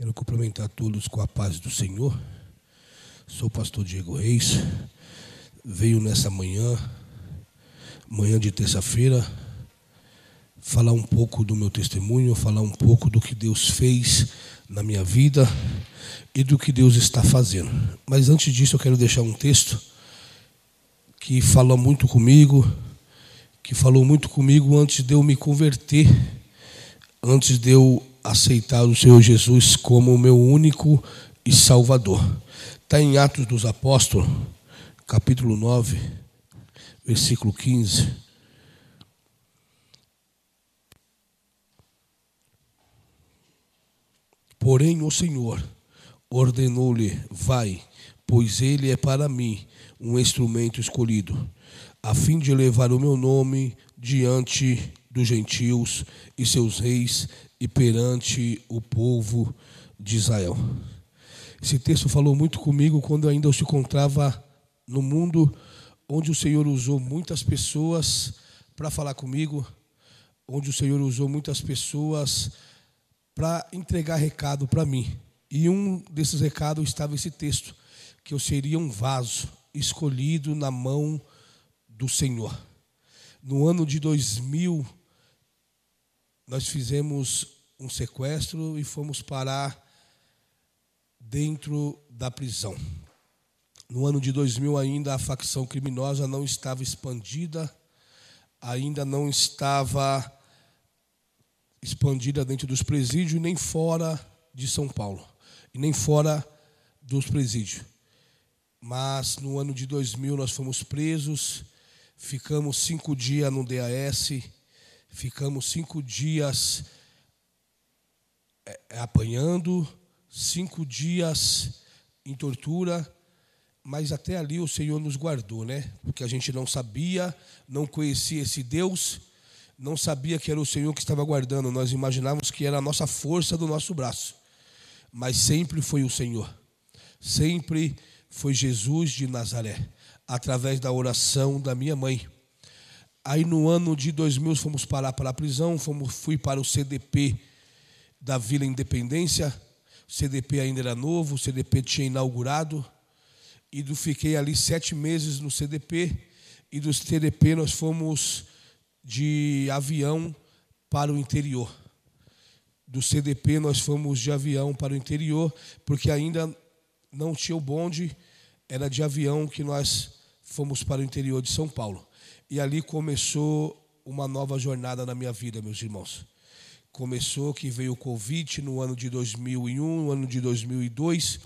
Quero cumprimentar todos com a paz do Senhor. Sou o pastor Diego Reis. Veio nessa manhã, manhã de terça-feira, falar um pouco do meu testemunho, falar um pouco do que Deus fez na minha vida e do que Deus está fazendo. Mas antes disso, eu quero deixar um texto que falou muito comigo, que falou muito comigo antes de eu me converter, antes de eu aceitar o Senhor Jesus como o meu único e salvador. Está em Atos dos Apóstolos, capítulo 9, versículo 15. Porém, o Senhor ordenou-lhe: Vai, pois ele é para mim um instrumento escolhido, a fim de levar o meu nome diante dos gentios e seus reis e perante o povo de Israel. Esse texto falou muito comigo quando ainda eu se encontrava no mundo onde o Senhor usou muitas pessoas para falar comigo, onde o Senhor usou muitas pessoas para entregar recado para mim. E um desses recados estava esse texto, que eu seria um vaso escolhido na mão do Senhor. No ano de 2000 nós fizemos um sequestro e fomos parar dentro da prisão. No ano de 2000 ainda a facção criminosa não estava expandida, ainda não estava expandida dentro dos presídios nem fora de São Paulo, e nem fora dos presídios. Mas no ano de 2000 nós fomos presos, ficamos cinco dias no DAS, Ficamos cinco dias é, é, apanhando, cinco dias em tortura, mas até ali o Senhor nos guardou, né? Porque a gente não sabia, não conhecia esse Deus, não sabia que era o Senhor que estava guardando, nós imaginávamos que era a nossa força do nosso braço, mas sempre foi o Senhor, sempre foi Jesus de Nazaré, através da oração da minha mãe Aí no ano de 2000 fomos parar para a prisão, fomos, fui para o CDP da Vila Independência. O CDP ainda era novo, o CDP tinha inaugurado. E do, fiquei ali sete meses no CDP. E do CDP nós fomos de avião para o interior. Do CDP nós fomos de avião para o interior, porque ainda não tinha o bonde, era de avião que nós fomos para o interior de São Paulo. E ali começou uma nova jornada na minha vida, meus irmãos. Começou que veio o convite no ano de 2001, no ano de 2002,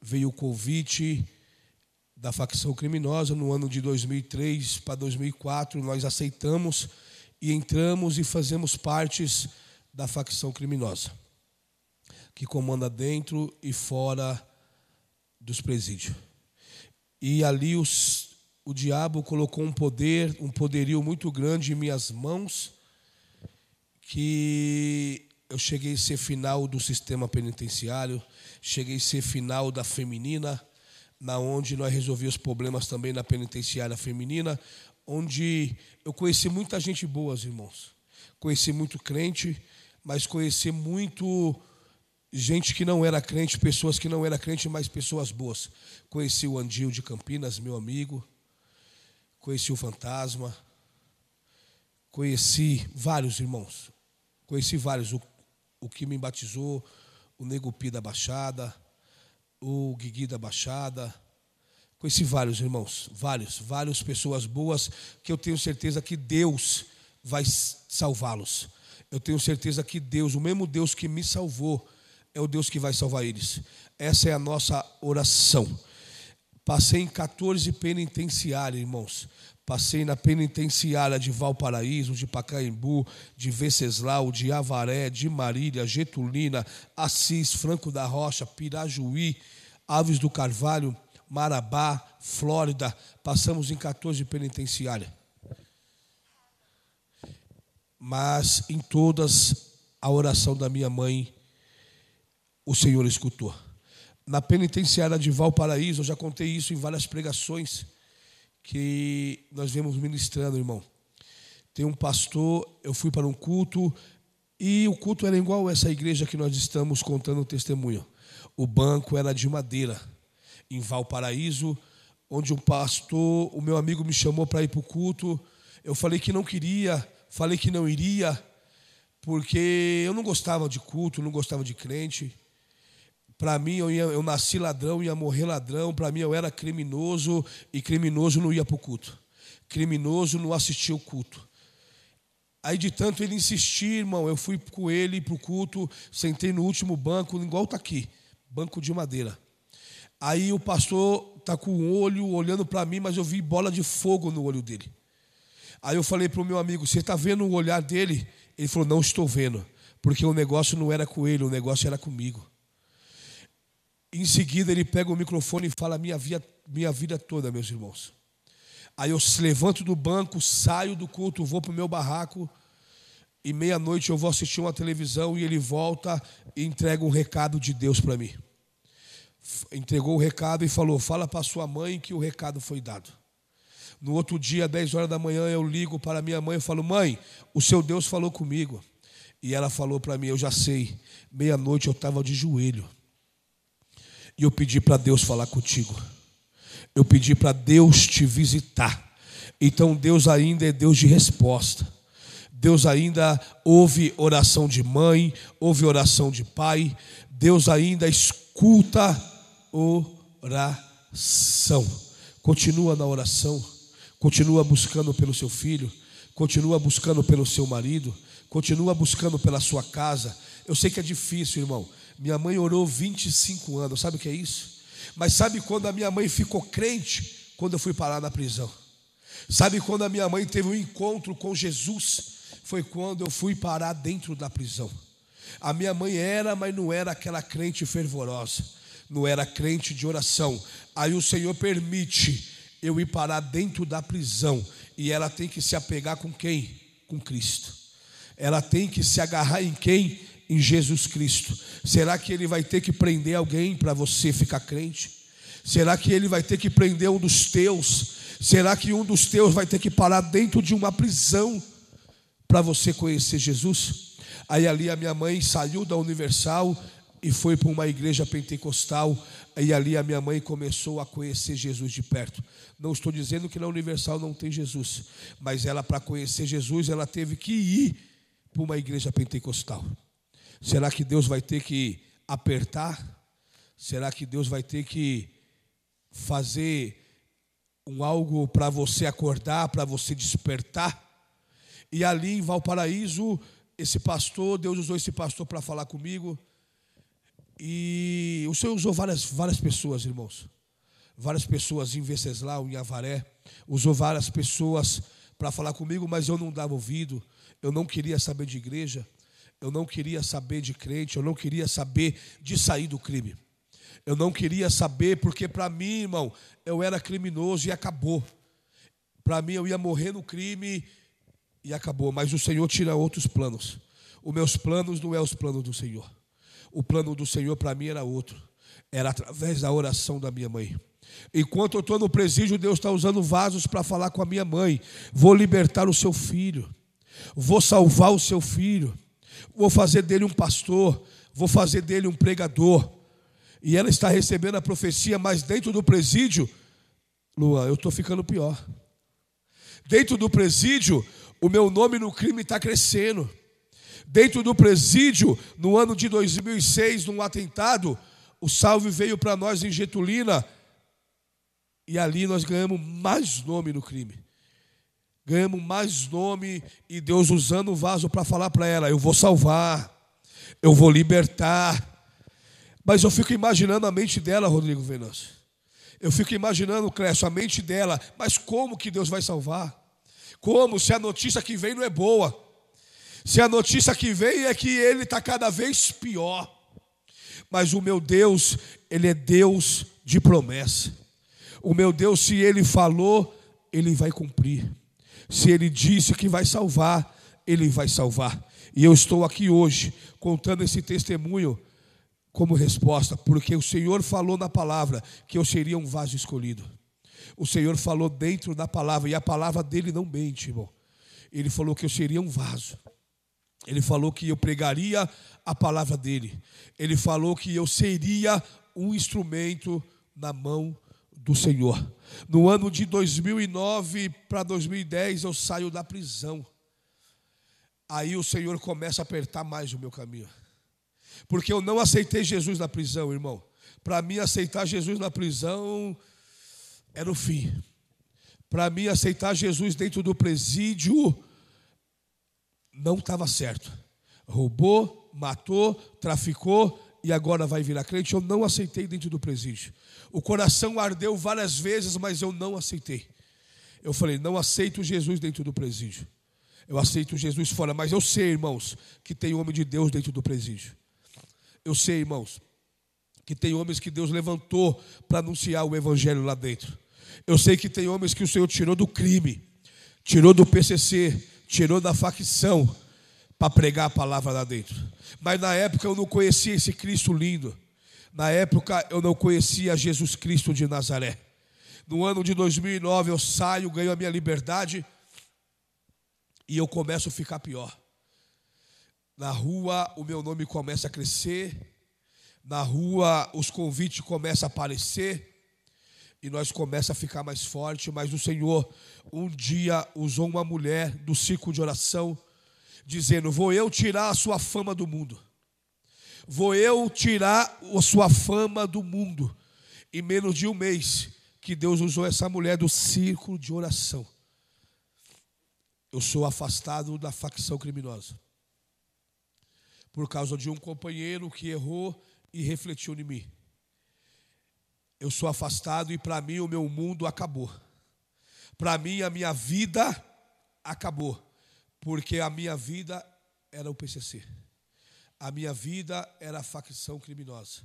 veio o convite da facção criminosa no ano de 2003 para 2004, nós aceitamos e entramos e fazemos partes da facção criminosa que comanda dentro e fora dos presídios. E ali os o diabo colocou um poder, um poderio muito grande em minhas mãos, que eu cheguei a ser final do sistema penitenciário, cheguei a ser final da feminina, na onde nós resolvíamos problemas também na penitenciária feminina, onde eu conheci muita gente boa, irmãos. Conheci muito crente, mas conheci muito gente que não era crente, pessoas que não eram crente, mas pessoas boas. Conheci o Andil de Campinas, meu amigo, Conheci o fantasma. Conheci vários irmãos. Conheci vários. O, o que me batizou, o Negupi da Baixada, o Guigui da Baixada. Conheci vários irmãos, vários, várias pessoas boas que eu tenho certeza que Deus vai salvá-los. Eu tenho certeza que Deus, o mesmo Deus que me salvou, é o Deus que vai salvar eles. Essa é a nossa oração. Passei em 14 penitenciárias, irmãos. Passei na penitenciária de Valparaíso, de Pacaembu, de Venceslau, de Avaré, de Marília, Getulina, Assis, Franco da Rocha, Pirajuí, Alves do Carvalho, Marabá, Flórida. Passamos em 14 penitenciárias. Mas em todas a oração da minha mãe, o Senhor escutou na penitenciária de Valparaíso, eu já contei isso em várias pregações que nós vemos ministrando, irmão. Tem um pastor, eu fui para um culto e o culto era igual essa igreja que nós estamos contando o testemunho. O banco era de madeira, em Valparaíso, onde um pastor, o meu amigo me chamou para ir para o culto. Eu falei que não queria, falei que não iria, porque eu não gostava de culto, não gostava de crente. Para mim, eu, ia, eu nasci ladrão, ia morrer ladrão. Para mim, eu era criminoso e criminoso não ia para o culto. Criminoso não assistia o culto. Aí, de tanto ele insistir, irmão, eu fui com ele para o culto, sentei no último banco, igual está aqui banco de madeira. Aí o pastor está com o olho olhando para mim, mas eu vi bola de fogo no olho dele. Aí eu falei para o meu amigo: Você está vendo o olhar dele? Ele falou: Não estou vendo, porque o negócio não era com ele, o negócio era comigo. Em seguida, ele pega o microfone e fala: minha vida, minha vida toda, meus irmãos. Aí eu levanto do banco, saio do culto, vou para o meu barraco. E meia-noite eu vou assistir uma televisão e ele volta e entrega um recado de Deus para mim. Entregou o recado e falou: Fala para sua mãe que o recado foi dado. No outro dia, 10 horas da manhã, eu ligo para minha mãe e falo: Mãe, o seu Deus falou comigo. E ela falou para mim: Eu já sei. Meia-noite eu estava de joelho. E eu pedi para Deus falar contigo. Eu pedi para Deus te visitar. Então Deus ainda é Deus de resposta. Deus ainda ouve oração de mãe, ouve oração de pai. Deus ainda escuta oração. Continua na oração, continua buscando pelo seu filho, continua buscando pelo seu marido, continua buscando pela sua casa. Eu sei que é difícil, irmão. Minha mãe orou 25 anos, sabe o que é isso? Mas sabe quando a minha mãe ficou crente? Quando eu fui parar na prisão. Sabe quando a minha mãe teve um encontro com Jesus? Foi quando eu fui parar dentro da prisão. A minha mãe era, mas não era aquela crente fervorosa, não era crente de oração. Aí o Senhor permite eu ir parar dentro da prisão e ela tem que se apegar com quem? Com Cristo. Ela tem que se agarrar em quem? em Jesus Cristo. Será que ele vai ter que prender alguém para você ficar crente? Será que ele vai ter que prender um dos teus? Será que um dos teus vai ter que parar dentro de uma prisão para você conhecer Jesus? Aí ali a minha mãe saiu da Universal e foi para uma igreja pentecostal, e ali a minha mãe começou a conhecer Jesus de perto. Não estou dizendo que na Universal não tem Jesus, mas ela para conhecer Jesus, ela teve que ir para uma igreja pentecostal. Será que Deus vai ter que apertar? Será que Deus vai ter que fazer um algo para você acordar, para você despertar? E ali em Valparaíso, esse pastor, Deus usou esse pastor para falar comigo. E o Senhor usou várias, várias pessoas, irmãos. Várias pessoas em Venceslau, em Avaré. Usou várias pessoas para falar comigo, mas eu não dava ouvido. Eu não queria saber de igreja. Eu não queria saber de crente, eu não queria saber de sair do crime. Eu não queria saber, porque para mim, irmão, eu era criminoso e acabou. Para mim, eu ia morrer no crime e acabou. Mas o Senhor tira outros planos. Os meus planos não é os planos do Senhor. O plano do Senhor para mim era outro. Era através da oração da minha mãe. Enquanto eu estou no presídio, Deus está usando vasos para falar com a minha mãe. Vou libertar o seu filho. Vou salvar o seu filho. Vou fazer dele um pastor, vou fazer dele um pregador. E ela está recebendo a profecia, mas dentro do presídio, Lua, eu estou ficando pior. Dentro do presídio, o meu nome no crime está crescendo. Dentro do presídio, no ano de 2006, num atentado, o salve veio para nós em Getulina. E ali nós ganhamos mais nome no crime ganhamos mais nome e Deus usando o vaso para falar para ela: eu vou salvar, eu vou libertar. Mas eu fico imaginando a mente dela, Rodrigo Venâncio. Eu fico imaginando, Clécio, a mente dela. Mas como que Deus vai salvar? Como? Se a notícia que vem não é boa. Se a notícia que vem é que ele está cada vez pior. Mas o meu Deus, ele é Deus de promessa. O meu Deus, se ele falou, ele vai cumprir. Se ele disse que vai salvar, ele vai salvar. E eu estou aqui hoje contando esse testemunho como resposta, porque o Senhor falou na palavra que eu seria um vaso escolhido. O Senhor falou dentro da palavra, e a palavra dele não mente, irmão. Ele falou que eu seria um vaso. Ele falou que eu pregaria a palavra dele. Ele falou que eu seria um instrumento na mão do Senhor. No ano de 2009 para 2010, eu saio da prisão. Aí o Senhor começa a apertar mais o meu caminho. Porque eu não aceitei Jesus na prisão, irmão. Para mim, aceitar Jesus na prisão era o fim. Para mim, aceitar Jesus dentro do presídio não estava certo. Roubou, matou, traficou e agora vai virar crente. Eu não aceitei dentro do presídio. O coração ardeu várias vezes, mas eu não aceitei. Eu falei: não aceito Jesus dentro do presídio. Eu aceito Jesus fora, mas eu sei, irmãos, que tem homem de Deus dentro do presídio. Eu sei, irmãos, que tem homens que Deus levantou para anunciar o evangelho lá dentro. Eu sei que tem homens que o Senhor tirou do crime, tirou do PCC, tirou da facção para pregar a palavra lá dentro. Mas na época eu não conhecia esse Cristo lindo. Na época eu não conhecia Jesus Cristo de Nazaré. No ano de 2009 eu saio, ganho a minha liberdade e eu começo a ficar pior. Na rua o meu nome começa a crescer, na rua os convites começam a aparecer e nós começa a ficar mais forte, mas o Senhor um dia usou uma mulher do círculo de oração dizendo: "Vou eu tirar a sua fama do mundo". Vou eu tirar a sua fama do mundo. Em menos de um mês que Deus usou essa mulher do círculo de oração. Eu sou afastado da facção criminosa. Por causa de um companheiro que errou e refletiu em mim. Eu sou afastado e para mim o meu mundo acabou. Para mim a minha vida acabou, porque a minha vida era o PCC. A minha vida era facção criminosa.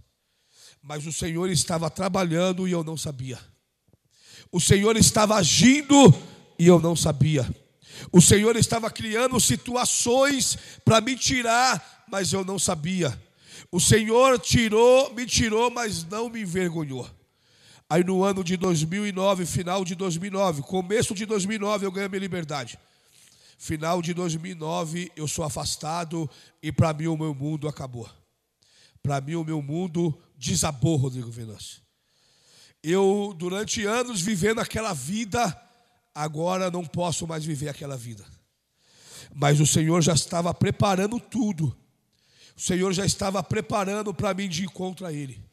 Mas o Senhor estava trabalhando e eu não sabia. O Senhor estava agindo e eu não sabia. O Senhor estava criando situações para me tirar, mas eu não sabia. O Senhor tirou, me tirou, mas não me envergonhou. Aí no ano de 2009, final de 2009, começo de 2009, eu ganhei minha liberdade. Final de 2009, eu sou afastado e para mim o meu mundo acabou. Para mim o meu mundo desabou, Rodrigo Venâncio. Eu, durante anos, vivendo aquela vida, agora não posso mais viver aquela vida. Mas o Senhor já estava preparando tudo. O Senhor já estava preparando para mim de encontro a Ele.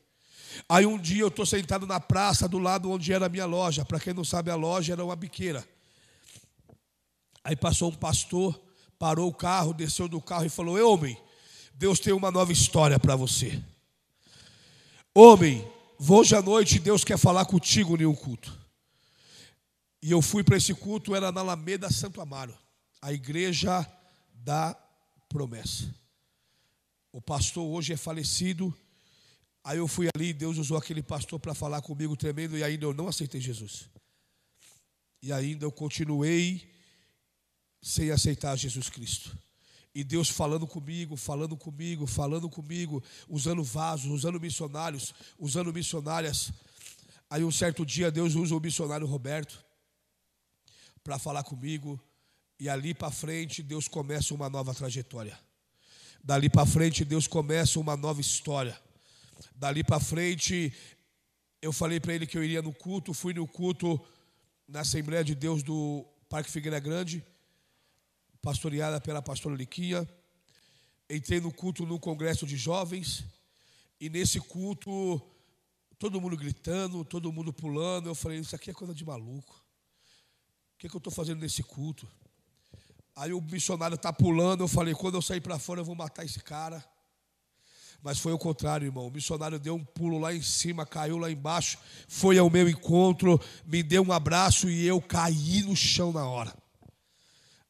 Aí um dia eu estou sentado na praça do lado onde era a minha loja. Para quem não sabe, a loja era uma biqueira. Aí passou um pastor, parou o carro, desceu do carro e falou: Ei, homem, Deus tem uma nova história para você. Homem, hoje à noite Deus quer falar contigo em um culto. E eu fui para esse culto, era na Alameda Santo Amaro, a igreja da promessa. O pastor hoje é falecido. Aí eu fui ali, Deus usou aquele pastor para falar comigo tremendo, e ainda eu não aceitei Jesus. E ainda eu continuei sem aceitar Jesus Cristo. E Deus falando comigo, falando comigo, falando comigo, usando vasos, usando missionários, usando missionárias. Aí um certo dia Deus usa o missionário Roberto para falar comigo. E ali para frente Deus começa uma nova trajetória. Dali para frente Deus começa uma nova história. Dali para frente eu falei para ele que eu iria no culto, fui no culto na Assembleia de Deus do Parque Figueira Grande pastoreada pela pastora Liquia. Entrei no culto no congresso de jovens, e nesse culto, todo mundo gritando, todo mundo pulando. Eu falei: Isso aqui é coisa de maluco. O que, é que eu estou fazendo nesse culto? Aí o missionário está pulando. Eu falei: Quando eu sair para fora, eu vou matar esse cara. Mas foi o contrário, irmão. O missionário deu um pulo lá em cima, caiu lá embaixo, foi ao meu encontro, me deu um abraço e eu caí no chão na hora.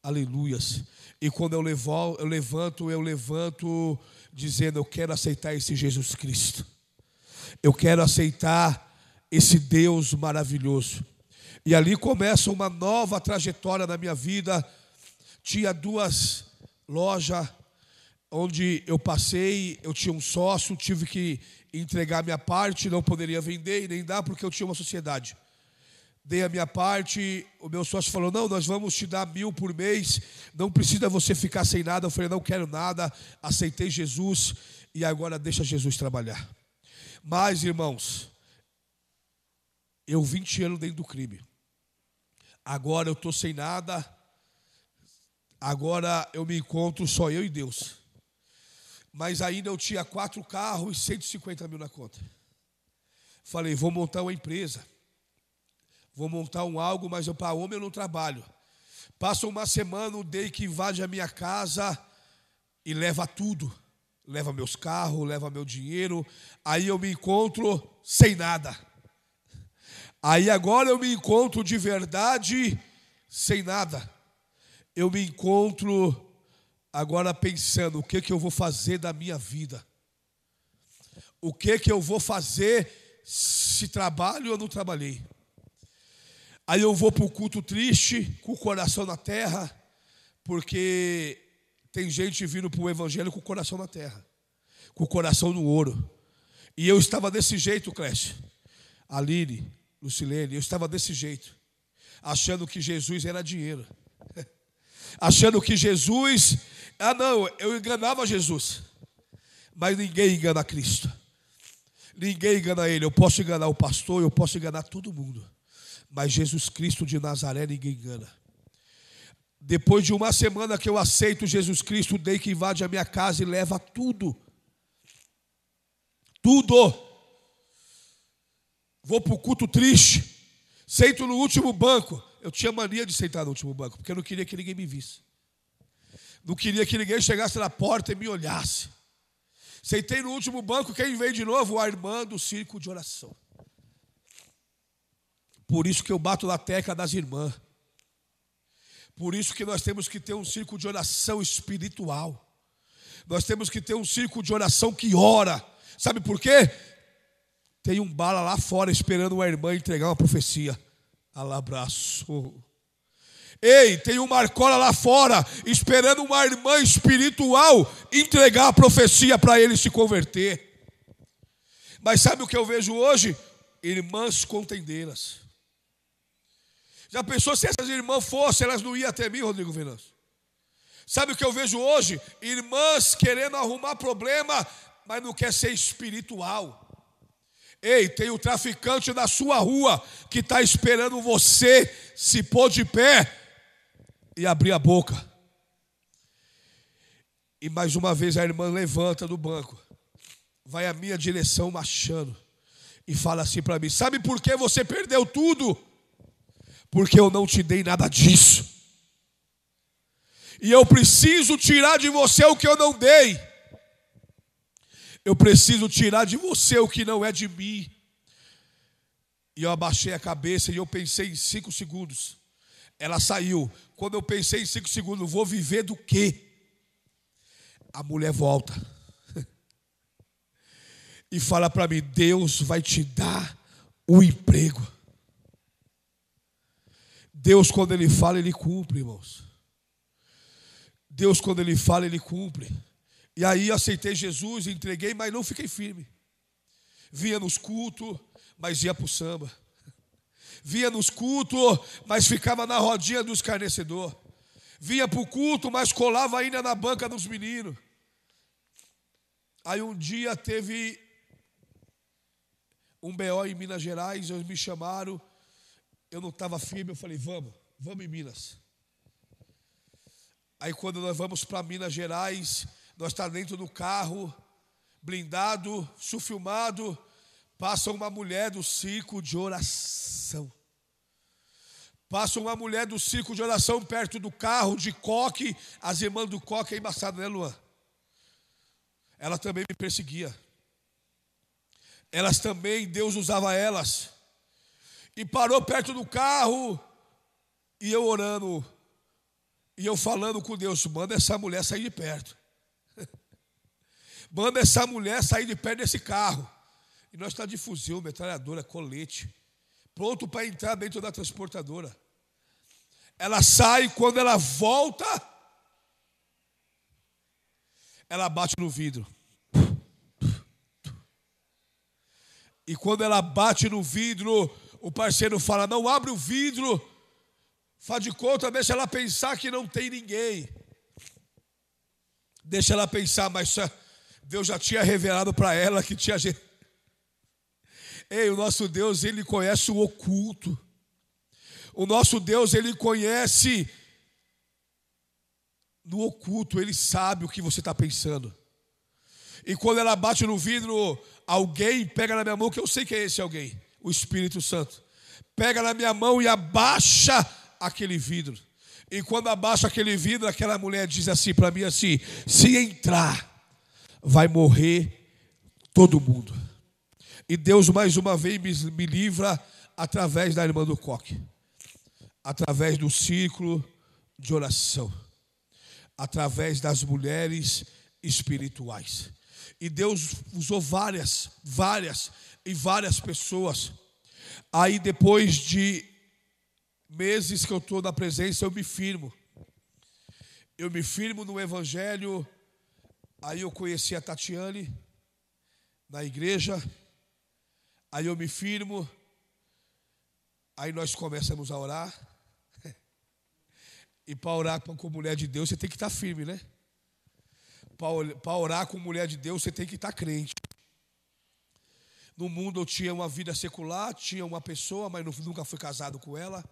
Aleluias. E quando eu, levo, eu levanto, eu levanto dizendo: Eu quero aceitar esse Jesus Cristo. Eu quero aceitar esse Deus maravilhoso. E ali começa uma nova trajetória na minha vida. Tinha duas lojas onde eu passei, eu tinha um sócio, tive que entregar minha parte, não poderia vender e nem dar porque eu tinha uma sociedade dei a minha parte, o meu sócio falou, não, nós vamos te dar mil por mês, não precisa você ficar sem nada. Eu falei, não quero nada, aceitei Jesus e agora deixa Jesus trabalhar. Mas, irmãos, eu 20 anos dentro do crime. Agora eu estou sem nada. Agora eu me encontro só eu e Deus. Mas ainda eu tinha quatro carros e 150 mil na conta. Falei, vou montar uma empresa. Vou montar um algo, mas eu para homem eu não trabalho. Passa uma semana, o day que invade a minha casa e leva tudo. Leva meus carros, leva meu dinheiro. Aí eu me encontro sem nada. Aí agora eu me encontro de verdade sem nada. Eu me encontro agora pensando: o que, que eu vou fazer da minha vida? O que, que eu vou fazer se trabalho ou não trabalhei? Aí eu vou para o culto triste, com o coração na terra, porque tem gente vindo para o evangelho com o coração na terra, com o coração no ouro. E eu estava desse jeito, Clécio, Aline, Lucilene, eu estava desse jeito, achando que Jesus era dinheiro, achando que Jesus, ah não, eu enganava Jesus, mas ninguém engana Cristo, ninguém engana Ele, eu posso enganar o pastor, eu posso enganar todo mundo mas Jesus Cristo de Nazaré ninguém engana. Depois de uma semana que eu aceito Jesus Cristo, dei que invade a minha casa e leva tudo. Tudo. Vou para o culto triste. Sento no último banco. Eu tinha mania de sentar no último banco, porque eu não queria que ninguém me visse. Não queria que ninguém chegasse na porta e me olhasse. Sentei no último banco, quem veio de novo? A irmã do circo de oração. Por isso que eu bato na teca das irmãs. Por isso que nós temos que ter um círculo de oração espiritual. Nós temos que ter um círculo de oração que ora. Sabe por quê? Tem um bala lá fora esperando uma irmã entregar uma profecia. Alabraço. Ei, tem uma arcola lá fora esperando uma irmã espiritual entregar a profecia para ele se converter. Mas sabe o que eu vejo hoje? Irmãs contendeiras. Já pensou se essas irmãs fossem, elas não iam até mim, Rodrigo Venâncio? Sabe o que eu vejo hoje? Irmãs querendo arrumar problema, mas não quer ser espiritual. Ei, tem o um traficante da sua rua que está esperando você se pôr de pé e abrir a boca. E mais uma vez a irmã levanta do banco, vai à minha direção machando e fala assim para mim: Sabe por que você perdeu tudo? porque eu não te dei nada disso. E eu preciso tirar de você o que eu não dei. Eu preciso tirar de você o que não é de mim. E eu abaixei a cabeça e eu pensei em cinco segundos. Ela saiu. Quando eu pensei em cinco segundos, vou viver do quê? A mulher volta e fala para mim: Deus vai te dar o emprego. Deus, quando Ele fala, Ele cumpre, irmãos. Deus, quando Ele fala, Ele cumpre. E aí aceitei Jesus, entreguei, mas não fiquei firme. Via nos cultos, mas ia para o samba. Via nos cultos, mas ficava na rodinha do escarnecedor. Via para o culto, mas colava ainda na banca dos meninos. Aí um dia teve um BO em Minas Gerais, eles me chamaram eu não estava firme, eu falei, vamos, vamos em Minas. Aí quando nós vamos para Minas Gerais, nós estamos tá dentro do carro, blindado, sufilmado, passa uma mulher do circo de oração. Passa uma mulher do circo de oração perto do carro de coque, as irmãs do coque é embaçado, né, Luan? Ela também me perseguia. Elas também, Deus usava elas e parou perto do carro, e eu orando, e eu falando com Deus: manda essa mulher sair de perto, manda essa mulher sair de perto desse carro. E nós está de fuzil, metralhadora, colete, pronto para entrar dentro da transportadora. Ela sai, quando ela volta, ela bate no vidro. E quando ela bate no vidro, o parceiro fala: não abre o vidro, faz de conta, deixa ela pensar que não tem ninguém. Deixa ela pensar, mas Deus já tinha revelado para ela que tinha gente. Ei, o nosso Deus, ele conhece o oculto. O nosso Deus, ele conhece no oculto, ele sabe o que você está pensando. E quando ela bate no vidro, alguém pega na minha mão, que eu sei que é esse alguém o Espírito Santo. Pega na minha mão e abaixa aquele vidro. E quando abaixa aquele vidro, aquela mulher diz assim para mim assim: se entrar, vai morrer todo mundo. E Deus mais uma vez me, me livra através da irmã do coque, através do ciclo de oração, através das mulheres espirituais. E Deus usou várias, várias, e várias pessoas. Aí depois de meses que eu estou na presença, eu me firmo. Eu me firmo no Evangelho. Aí eu conheci a Tatiane na igreja. Aí eu me firmo. Aí nós começamos a orar. E para orar com mulher de Deus, você tem que estar tá firme, né? Para orar com mulher de Deus, você tem que estar tá crente. No mundo eu tinha uma vida secular, tinha uma pessoa, mas nunca fui casado com ela.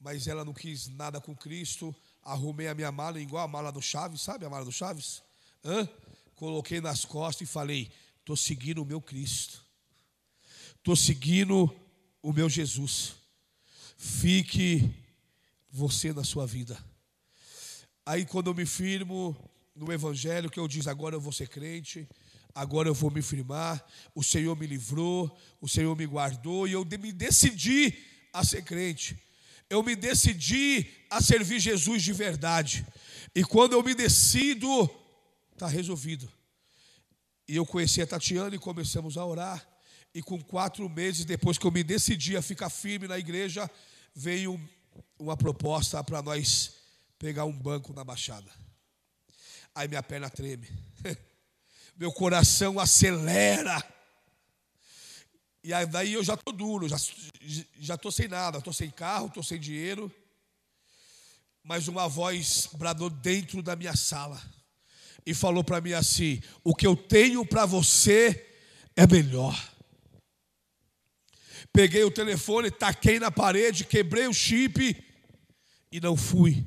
Mas ela não quis nada com Cristo. Arrumei a minha mala igual a mala do Chaves, sabe a mala do Chaves? Hã? Coloquei nas costas e falei: estou seguindo o meu Cristo, estou seguindo o meu Jesus. Fique você na sua vida. Aí quando eu me firmo no Evangelho, que eu diz agora eu vou ser crente agora eu vou me firmar, o Senhor me livrou, o Senhor me guardou e eu me decidi a ser crente. Eu me decidi a servir Jesus de verdade. E quando eu me decido, está resolvido. E eu conheci a Tatiana e começamos a orar. E com quatro meses depois que eu me decidi a ficar firme na igreja, veio uma proposta para nós pegar um banco na Baixada. Aí minha perna treme. meu coração acelera. E aí, daí eu já estou duro, já estou já tô sem nada, estou sem carro, estou sem dinheiro. Mas uma voz bradou dentro da minha sala e falou para mim assim: O que eu tenho para você é melhor. Peguei o telefone, taquei na parede, quebrei o chip e não fui.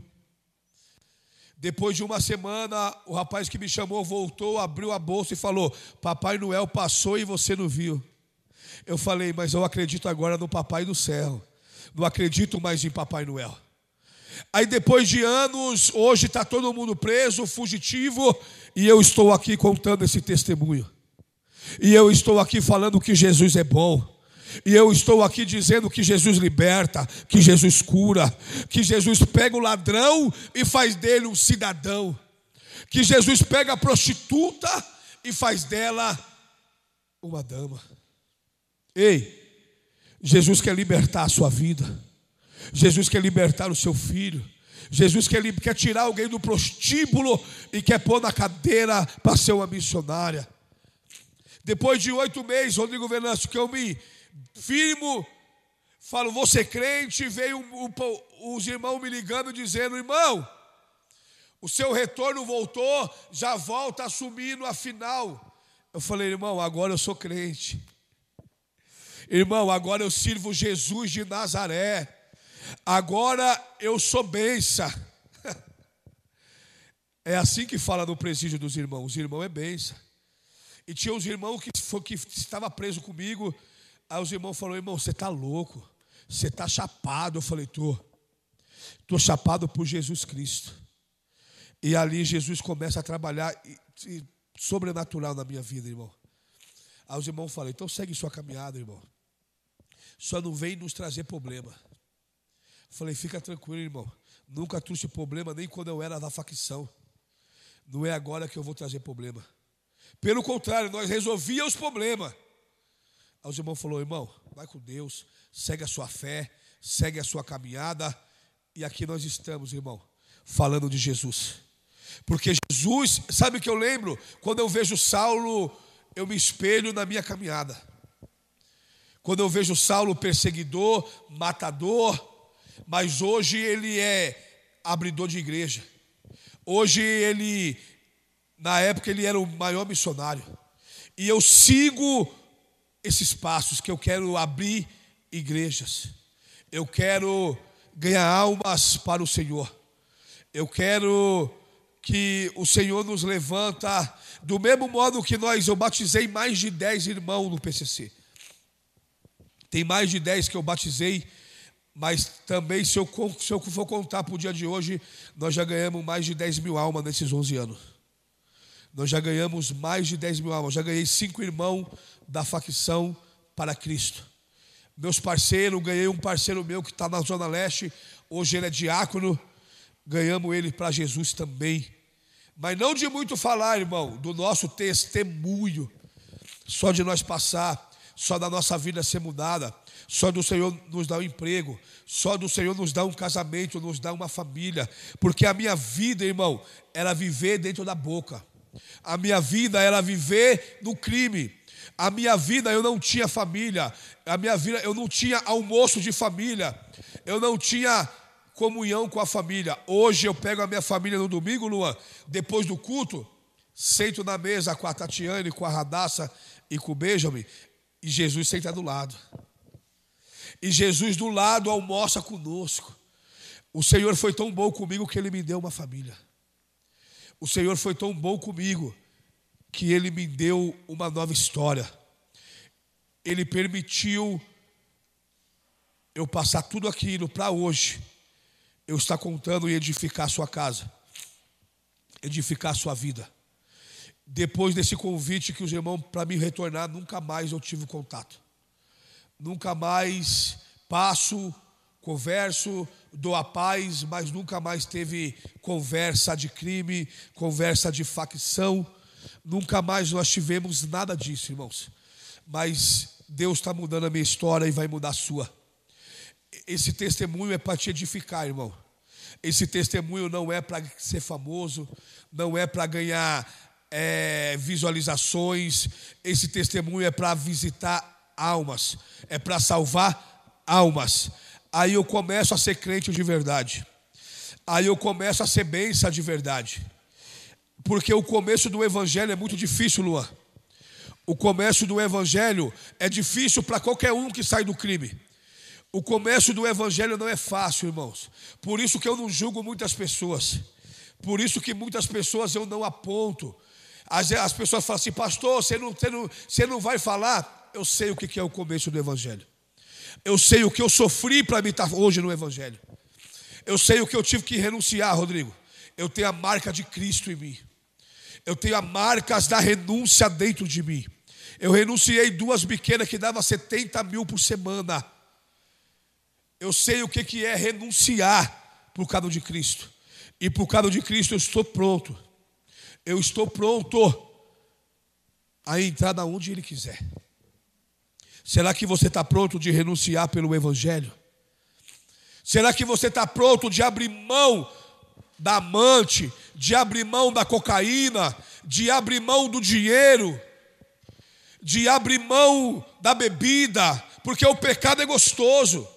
Depois de uma semana, o rapaz que me chamou voltou, abriu a bolsa e falou: Papai Noel passou e você não viu. Eu falei, mas eu acredito agora no Papai do Céu. Não acredito mais em Papai Noel. Aí depois de anos, hoje está todo mundo preso, fugitivo, e eu estou aqui contando esse testemunho. E eu estou aqui falando que Jesus é bom e eu estou aqui dizendo que Jesus liberta, que Jesus cura, que Jesus pega o ladrão e faz dele um cidadão, que Jesus pega a prostituta e faz dela uma dama. Ei, Jesus quer libertar a sua vida, Jesus quer libertar o seu filho. Jesus quer, quer tirar alguém do prostíbulo e quer pôr na cadeira para ser uma missionária. Depois de oito meses, Rodrigo Venâncio, que eu me firmo. Falo, você é crente, veio os irmãos me ligando dizendo, irmão, o seu retorno voltou, já volta assumindo a final. Eu falei, irmão, agora eu sou crente. Irmão, agora eu sirvo Jesus de Nazaré. Agora eu sou benção. É assim que fala no presídio dos irmãos. Os irmãos é benção. E tinha os irmãos que, que estava preso comigo Aí os irmãos falaram, irmão, você está louco, você está chapado. Eu falei, tô, estou chapado por Jesus Cristo. E ali Jesus começa a trabalhar e, e, sobrenatural na minha vida, irmão. Aí os irmãos falaram, então segue sua caminhada, irmão. Só não vem nos trazer problema. Eu falei, fica tranquilo, irmão. Nunca trouxe problema, nem quando eu era da facção. Não é agora que eu vou trazer problema. Pelo contrário, nós resolvíamos os problemas. Aí os irmãos falou, irmão, vai com Deus, segue a sua fé, segue a sua caminhada. E aqui nós estamos, irmão, falando de Jesus. Porque Jesus, sabe o que eu lembro? Quando eu vejo Saulo, eu me espelho na minha caminhada. Quando eu vejo Saulo perseguidor, matador, mas hoje ele é abridor de igreja. Hoje ele, na época, ele era o maior missionário. E eu sigo esses passos, que eu quero abrir igrejas, eu quero ganhar almas para o Senhor, eu quero que o Senhor nos levanta do mesmo modo que nós, eu batizei mais de 10 irmãos no PCC. Tem mais de 10 que eu batizei, mas também, se eu, se eu for contar para o dia de hoje, nós já ganhamos mais de 10 mil almas nesses 11 anos. Nós já ganhamos mais de 10 mil almas. Já ganhei cinco irmãos da facção para Cristo. Meus parceiros, ganhei um parceiro meu que está na Zona Leste, hoje ele é diácono, ganhamos ele para Jesus também. Mas não de muito falar, irmão, do nosso testemunho, só de nós passar, só da nossa vida ser mudada, só do Senhor nos dar um emprego, só do Senhor nos dar um casamento, nos dar uma família, porque a minha vida, irmão, era viver dentro da boca. A minha vida era viver no crime. A minha vida eu não tinha família, a minha vida eu não tinha almoço de família, eu não tinha comunhão com a família. Hoje eu pego a minha família no domingo, Luan, depois do culto, sento na mesa com a Tatiane, com a Radassa e com o Benjamin, e Jesus senta do lado. E Jesus do lado almoça conosco. O Senhor foi tão bom comigo que ele me deu uma família. O Senhor foi tão bom comigo que Ele me deu uma nova história. Ele permitiu eu passar tudo aquilo para hoje. Eu estar contando e edificar a sua casa, edificar a sua vida. Depois desse convite que os irmãos para me retornar, nunca mais eu tive contato. Nunca mais passo, converso, dou a paz, mas nunca mais teve conversa de crime, conversa de facção Nunca mais nós tivemos nada disso, irmãos. Mas Deus está mudando a minha história e vai mudar a sua. Esse testemunho é para te edificar, irmão. Esse testemunho não é para ser famoso, não é para ganhar é, visualizações. Esse testemunho é para visitar almas, é para salvar almas. Aí eu começo a ser crente de verdade. Aí eu começo a ser bênção de verdade. Porque o começo do evangelho é muito difícil, Luan. O começo do evangelho é difícil para qualquer um que sai do crime. O começo do evangelho não é fácil, irmãos. Por isso que eu não julgo muitas pessoas. Por isso que muitas pessoas eu não aponto. As, as pessoas falam assim, pastor, você não, você, não, você não vai falar. Eu sei o que é o começo do evangelho. Eu sei o que eu sofri para me estar hoje no evangelho. Eu sei o que eu tive que renunciar, Rodrigo. Eu tenho a marca de Cristo em mim. Eu tenho marcas da renúncia dentro de mim. Eu renunciei duas pequenas que dava 70 mil por semana. Eu sei o que, que é renunciar por causa de Cristo. E por causa de Cristo eu estou pronto. Eu estou pronto a entrar onde Ele quiser. Será que você está pronto de renunciar pelo Evangelho? Será que você está pronto de abrir mão da amante? de abrir mão da cocaína, de abrir mão do dinheiro, de abrir mão da bebida, porque o pecado é gostoso.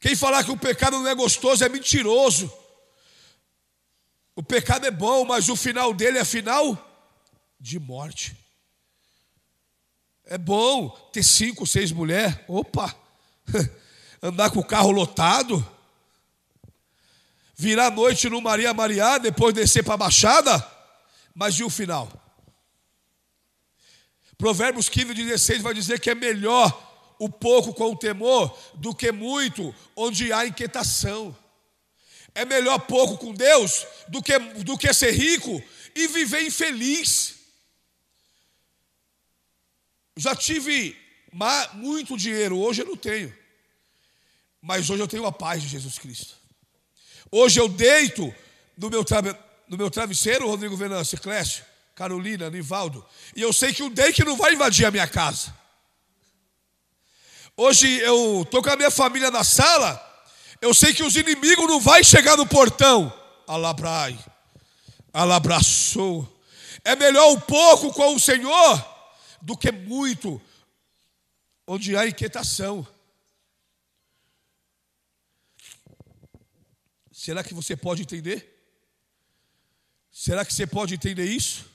Quem falar que o pecado não é gostoso é mentiroso. O pecado é bom, mas o final dele é final de morte. É bom ter cinco, seis mulheres, opa, andar com o carro lotado, Virar noite no Maria Mariá, depois descer para a Baixada. Mas e o final? Provérbios 15, 16 vai dizer que é melhor o pouco com o temor do que muito onde há inquietação. É melhor pouco com Deus do que, do que ser rico e viver infeliz. Já tive muito dinheiro, hoje eu não tenho. Mas hoje eu tenho a paz de Jesus Cristo. Hoje eu deito no meu, tra no meu travesseiro, Rodrigo Venâncio, Clécio, Carolina, Nivaldo, e eu sei que o deito não vai invadir a minha casa. Hoje eu estou com a minha família na sala, eu sei que os inimigos não vão chegar no portão. Alabrai, alabraçou. É melhor um pouco com o Senhor do que muito, onde há inquietação. Será que você pode entender? Será que você pode entender isso?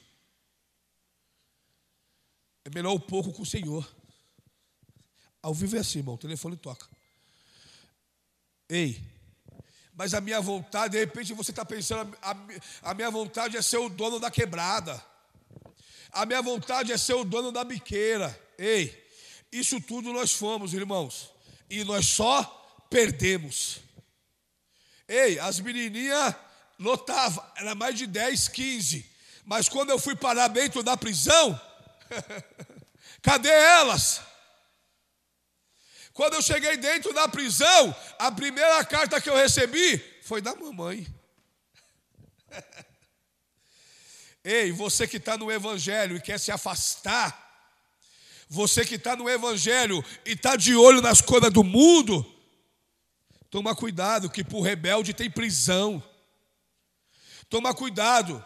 É melhor o um pouco com o Senhor. Ao vivo é assim, irmão, o telefone toca. Ei, mas a minha vontade, de repente você está pensando, a, a minha vontade é ser o dono da quebrada. A minha vontade é ser o dono da biqueira. Ei, isso tudo nós fomos, irmãos. E nós só perdemos. Ei, as menininhas lotavam, era mais de 10, 15. Mas quando eu fui parar dentro da prisão, cadê elas? Quando eu cheguei dentro da prisão, a primeira carta que eu recebi foi da mamãe. Ei, você que está no Evangelho e quer se afastar, você que está no Evangelho e está de olho nas coisas do mundo, Toma cuidado, que por rebelde tem prisão. Toma cuidado,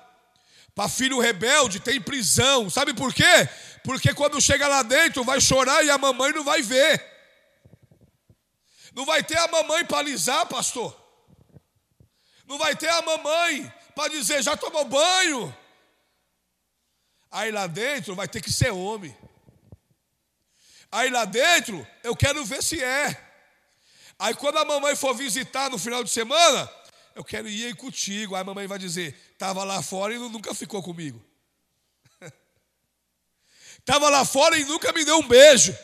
para filho rebelde tem prisão. Sabe por quê? Porque quando chega lá dentro vai chorar e a mamãe não vai ver. Não vai ter a mamãe para alisar, pastor. Não vai ter a mamãe para dizer já tomou banho. Aí lá dentro vai ter que ser homem. Aí lá dentro eu quero ver se é. Aí quando a mamãe for visitar no final de semana, eu quero ir aí contigo. Aí a mamãe vai dizer: estava lá fora e nunca ficou comigo. Estava lá fora e nunca me deu um beijo.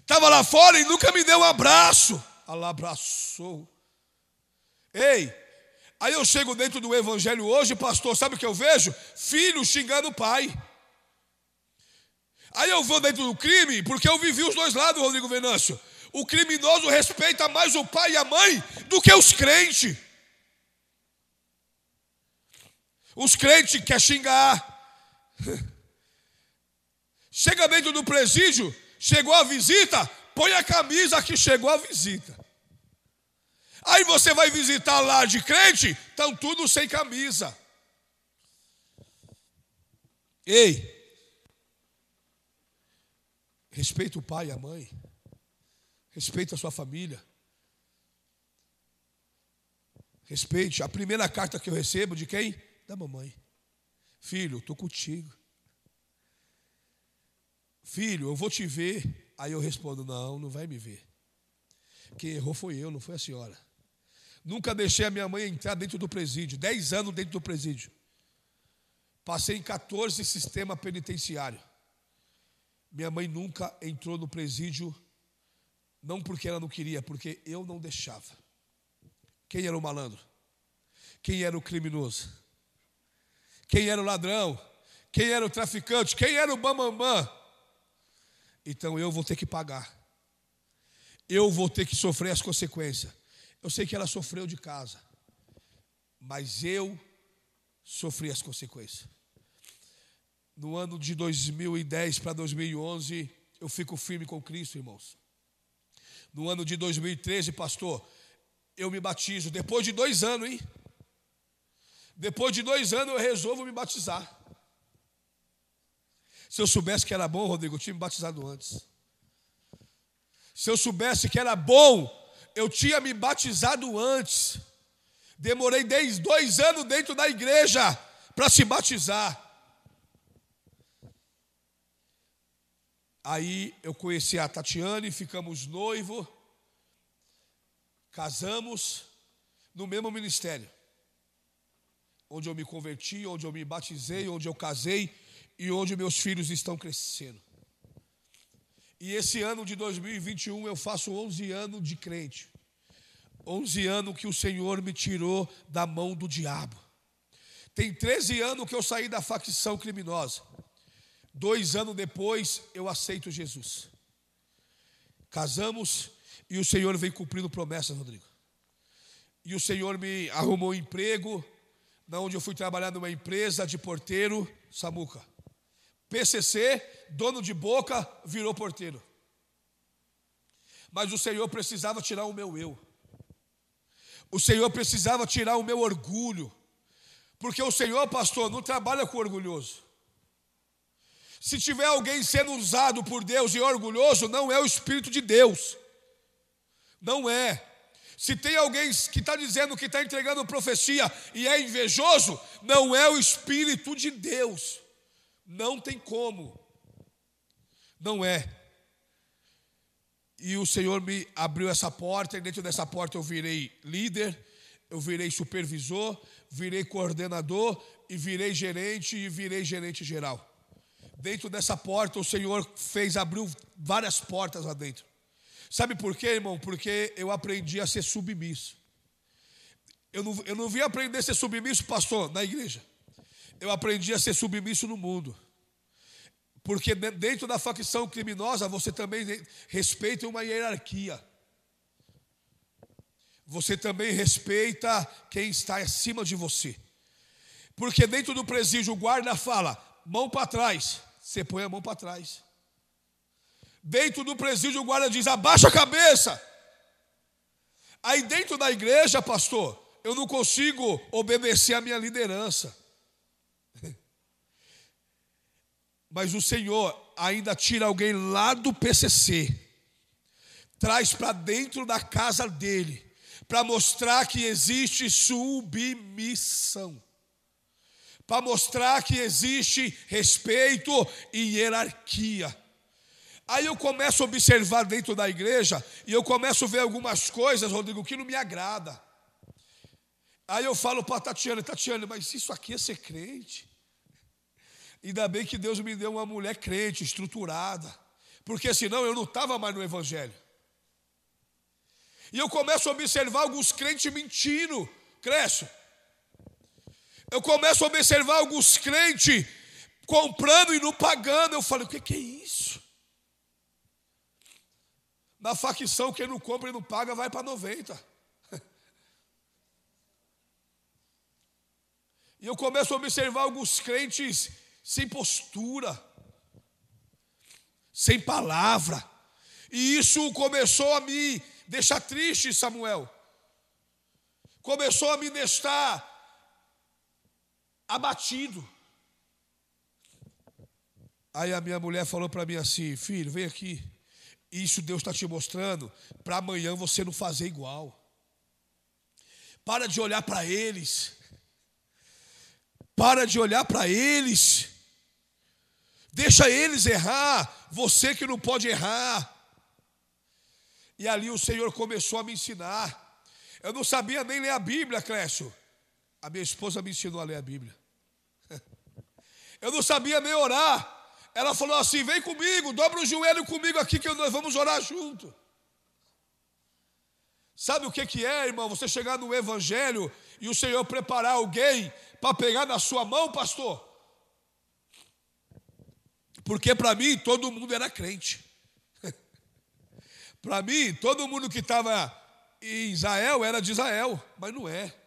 Estava lá fora e nunca me deu um abraço. Ela abraçou. Ei, aí eu chego dentro do evangelho hoje, pastor, sabe o que eu vejo? Filho xingando o pai. Aí eu vou dentro do crime, porque eu vivi os dois lados, Rodrigo Venâncio. O criminoso respeita mais o pai e a mãe do que os crentes. Os crentes querem xingar. Chega dentro do presídio, chegou a visita, põe a camisa que chegou a visita. Aí você vai visitar lá de crente, estão tudo sem camisa. Ei, respeita o pai e a mãe. Respeite a sua família. Respeite. A primeira carta que eu recebo de quem? Da mamãe. Filho, estou contigo. Filho, eu vou te ver. Aí eu respondo: Não, não vai me ver. Quem errou foi eu, não foi a senhora. Nunca deixei a minha mãe entrar dentro do presídio. Dez anos dentro do presídio. Passei em 14 sistema penitenciário. Minha mãe nunca entrou no presídio não porque ela não queria, porque eu não deixava. Quem era o malandro? Quem era o criminoso? Quem era o ladrão? Quem era o traficante? Quem era o bambambam? Bam, bam? Então eu vou ter que pagar. Eu vou ter que sofrer as consequências. Eu sei que ela sofreu de casa, mas eu sofri as consequências. No ano de 2010 para 2011, eu fico firme com Cristo, irmãos no ano de 2013, pastor, eu me batizo. Depois de dois anos, hein? Depois de dois anos eu resolvo me batizar. Se eu soubesse que era bom, Rodrigo, eu tinha me batizado antes. Se eu soubesse que era bom, eu tinha me batizado antes. Demorei dez, dois anos dentro da igreja para se batizar. Aí eu conheci a Tatiane, ficamos noivo, casamos no mesmo ministério. Onde eu me converti, onde eu me batizei, onde eu casei e onde meus filhos estão crescendo. E esse ano de 2021 eu faço 11 anos de crente. 11 anos que o Senhor me tirou da mão do diabo. Tem 13 anos que eu saí da facção criminosa. Dois anos depois, eu aceito Jesus. Casamos e o Senhor vem cumprindo promessas, Rodrigo. E o Senhor me arrumou um emprego, na onde eu fui trabalhar numa empresa de porteiro, Samuca. PCC, dono de boca, virou porteiro. Mas o Senhor precisava tirar o meu eu. O Senhor precisava tirar o meu orgulho. Porque o Senhor, pastor, não trabalha com orgulhoso. Se tiver alguém sendo usado por Deus e orgulhoso, não é o Espírito de Deus. Não é. Se tem alguém que está dizendo que está entregando profecia e é invejoso, não é o Espírito de Deus. Não tem como. Não é. E o Senhor me abriu essa porta, e dentro dessa porta eu virei líder, eu virei supervisor, virei coordenador, e virei gerente, e virei gerente geral. Dentro dessa porta, o Senhor fez, abriu várias portas lá dentro. Sabe por quê, irmão? Porque eu aprendi a ser submisso. Eu não, eu não vim aprender a ser submisso, pastor, na igreja. Eu aprendi a ser submisso no mundo. Porque dentro da facção criminosa, você também respeita uma hierarquia. Você também respeita quem está acima de você. Porque dentro do presídio, o guarda fala: mão para trás você põe a mão para trás. Dentro do presídio, o guarda diz: abaixa a cabeça. Aí dentro da igreja, pastor, eu não consigo obedecer a minha liderança. Mas o Senhor ainda tira alguém lá do PCC, traz para dentro da casa dele, para mostrar que existe submissão para mostrar que existe respeito e hierarquia. Aí eu começo a observar dentro da igreja e eu começo a ver algumas coisas, Rodrigo, que não me agrada. Aí eu falo para a Tatiana, Tatiana, mas isso aqui é ser crente? Ainda bem que Deus me deu uma mulher crente, estruturada, porque senão eu não estava mais no Evangelho. E eu começo a observar alguns crentes mentindo, Cresce. Eu começo a observar alguns crentes comprando e não pagando. Eu falo, o que, é isso? Na facção, quem não compra e não paga vai para 90. E eu começo a observar alguns crentes sem postura, sem palavra. E isso começou a me deixar triste, Samuel. Começou a me deixar abatido. Aí a minha mulher falou para mim assim: Filho, vem aqui. Isso Deus está te mostrando para amanhã você não fazer igual. Para de olhar para eles. Para de olhar para eles. Deixa eles errar. Você que não pode errar. E ali o Senhor começou a me ensinar. Eu não sabia nem ler a Bíblia, Clécio. A minha esposa me ensinou a ler a Bíblia. Eu não sabia nem orar. Ela falou assim: vem comigo, dobra o joelho comigo aqui que nós vamos orar junto. Sabe o que, que é, irmão? Você chegar no Evangelho e o Senhor preparar alguém para pegar na sua mão, pastor? Porque para mim todo mundo era crente. para mim, todo mundo que estava em Israel era de Israel, mas não é.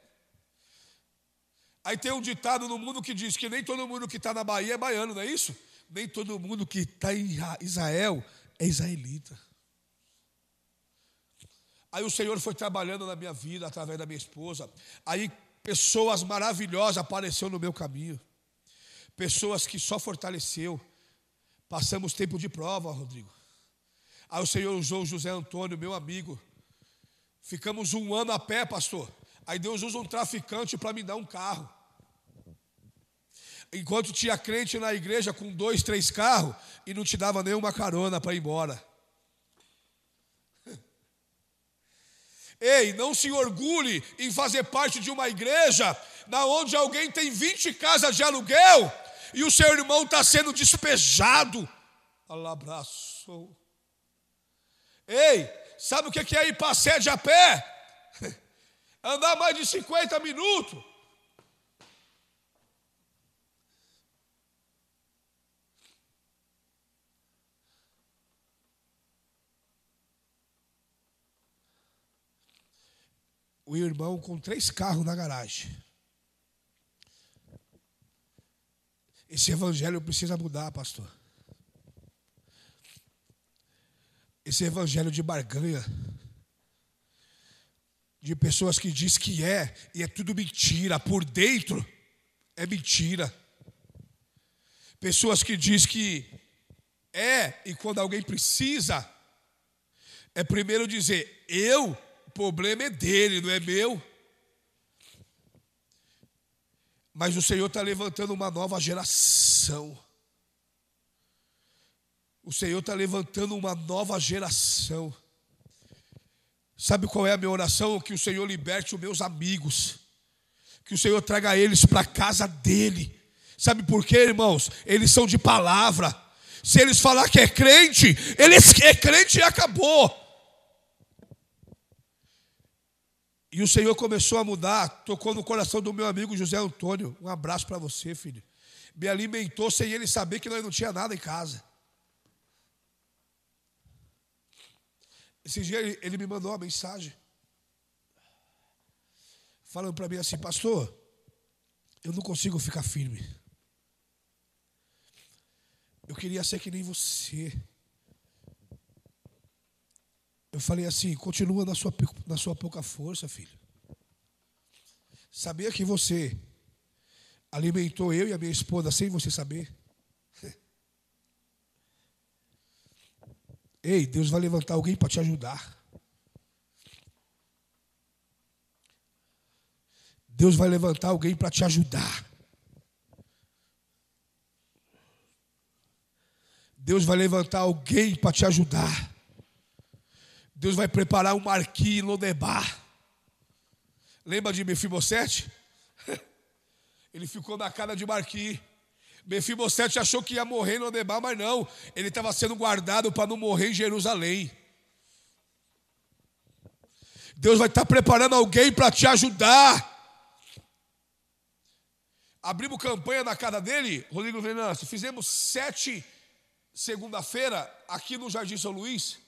Aí tem um ditado no mundo que diz que nem todo mundo que está na Bahia é baiano, não é isso? Nem todo mundo que está em Israel é israelita. Aí o Senhor foi trabalhando na minha vida através da minha esposa. Aí pessoas maravilhosas apareceram no meu caminho. Pessoas que só fortaleceu. Passamos tempo de prova, Rodrigo. Aí o Senhor usou o José Antônio, meu amigo. Ficamos um ano a pé, pastor. Aí Deus usa um traficante para me dar um carro. Enquanto tinha crente na igreja com dois, três carros e não te dava nenhuma carona para ir embora. Ei, não se orgulhe em fazer parte de uma igreja na onde alguém tem 20 casas de aluguel e o seu irmão está sendo despejado. Alabraço. Ei, sabe o que é ir para sede a pé? Andar mais de 50 minutos. o irmão com três carros na garagem. Esse evangelho precisa mudar, pastor. Esse evangelho de barganha, de pessoas que diz que é e é tudo mentira, por dentro é mentira. Pessoas que diz que é e quando alguém precisa é primeiro dizer eu problema é dele, não é meu. Mas o Senhor está levantando uma nova geração. O Senhor está levantando uma nova geração. Sabe qual é a minha oração? Que o Senhor liberte os meus amigos. Que o Senhor traga eles para a casa dele. Sabe por quê, irmãos? Eles são de palavra. Se eles falar que é crente, eles é crente e acabou. E o Senhor começou a mudar, tocou no coração do meu amigo José Antônio. Um abraço para você, filho. Me alimentou sem ele saber que nós não tinha nada em casa. Esse dia ele, ele me mandou uma mensagem. Falando para mim assim, pastor, eu não consigo ficar firme. Eu queria ser que nem você. Eu falei assim: continua na sua, na sua pouca força, filho. Sabia que você alimentou eu e a minha esposa sem você saber? Ei, Deus vai levantar alguém para te ajudar. Deus vai levantar alguém para te ajudar. Deus vai levantar alguém para te ajudar. Deus vai preparar um Marquinhos Lodebar. Lembra de Mefibosete? Ele ficou na cara de Marquinhos. Mefibosete achou que ia morrer em Lodebar, mas não. Ele estava sendo guardado para não morrer em Jerusalém. Deus vai estar tá preparando alguém para te ajudar. Abrimos campanha na casa dele, Rodrigo Venâncio. Fizemos sete segunda-feira aqui no Jardim São Luís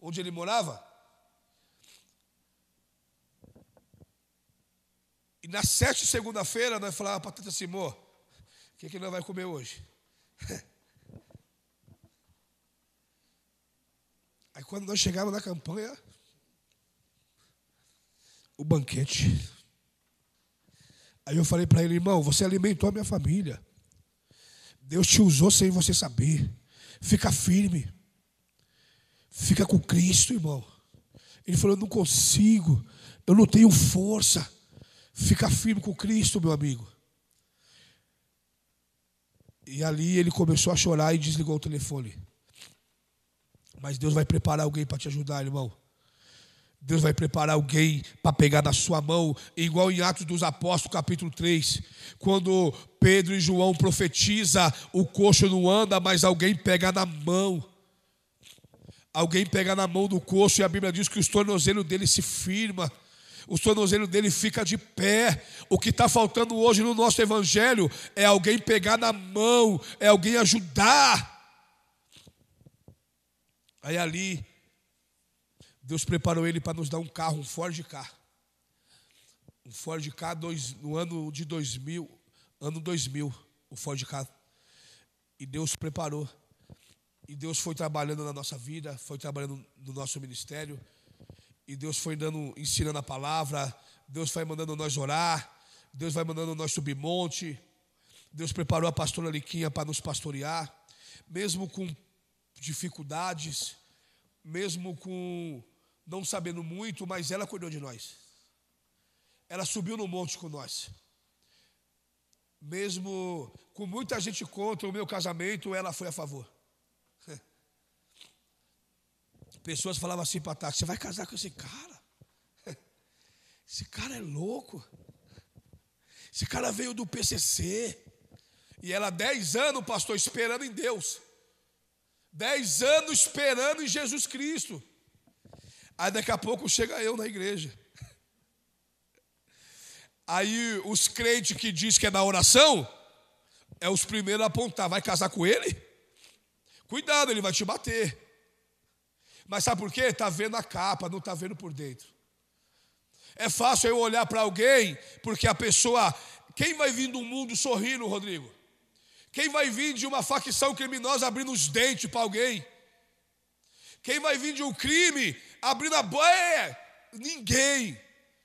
onde ele morava. E na sete segunda-feira nós falávamos para Tata Simô, o que, é que nós vai comer hoje? Aí quando nós chegávamos na campanha, o banquete. Aí eu falei para ele, irmão, você alimentou a minha família. Deus te usou sem você saber. Fica firme. Fica com Cristo, irmão. Ele falou: Eu não consigo, eu não tenho força. Fica firme com Cristo, meu amigo. E ali ele começou a chorar e desligou o telefone. Mas Deus vai preparar alguém para te ajudar, irmão. Deus vai preparar alguém para pegar na sua mão, igual em Atos dos Apóstolos, capítulo 3, quando Pedro e João profetiza, o coxo não anda, mas alguém pega na mão alguém pega na mão do coxo e a Bíblia diz que o tornozelo dele se firma, o tornozelo dele fica de pé. O que está faltando hoje no nosso evangelho é alguém pegar na mão, é alguém ajudar. Aí ali, Deus preparou ele para nos dar um carro, um Ford Car, Um Ford Car dois, no ano de 2000, ano 2000, o Ford Car E Deus preparou. E Deus foi trabalhando na nossa vida, foi trabalhando no nosso ministério. E Deus foi dando, ensinando a palavra. Deus vai mandando nós orar. Deus vai mandando nós subir monte. Deus preparou a pastora Liquinha para nos pastorear. Mesmo com dificuldades, mesmo com não sabendo muito, mas ela cuidou de nós. Ela subiu no monte com nós. Mesmo com muita gente contra o meu casamento, ela foi a favor. Pessoas falavam assim para Tati: você vai casar com esse cara? Esse cara é louco. Esse cara veio do PCC. E ela, dez anos, pastor, esperando em Deus. Dez anos esperando em Jesus Cristo. Aí daqui a pouco chega eu na igreja. Aí os crentes que diz que é na oração, é os primeiros a apontar. Vai casar com ele? Cuidado, ele vai te bater. Mas sabe por quê? Está vendo a capa, não está vendo por dentro. É fácil eu olhar para alguém, porque a pessoa. Quem vai vir do mundo sorrindo, Rodrigo? Quem vai vir de uma facção criminosa abrindo os dentes para alguém? Quem vai vir de um crime abrindo a boia? É, ninguém.